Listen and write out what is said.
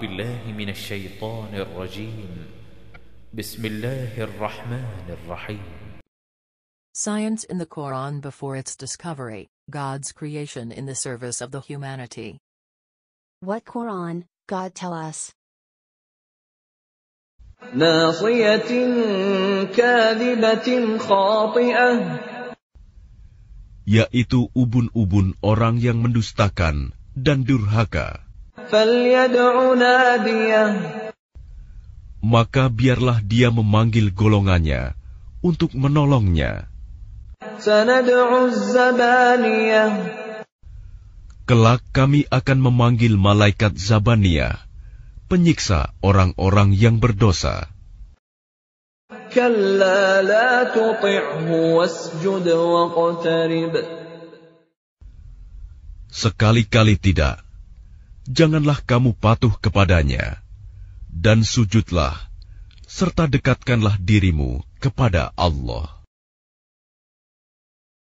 بالله من الشيطان الرجيم بسم الله الرحمن الرحيم Science in the Quran before its discovery, God's creation in the service of the humanity. What Quran, God tell us. ناصية كاذبة خاطئة yaitu ubun-ubun orang yang mendustakan dan durhaka. Maka biarlah dia memanggil golongannya untuk menolongnya. Kelak kami akan memanggil malaikat Zabania, penyiksa orang-orang yang berdosa. Sekali-kali tidak, janganlah kamu patuh kepadanya, dan sujudlah, serta dekatkanlah dirimu kepada Allah.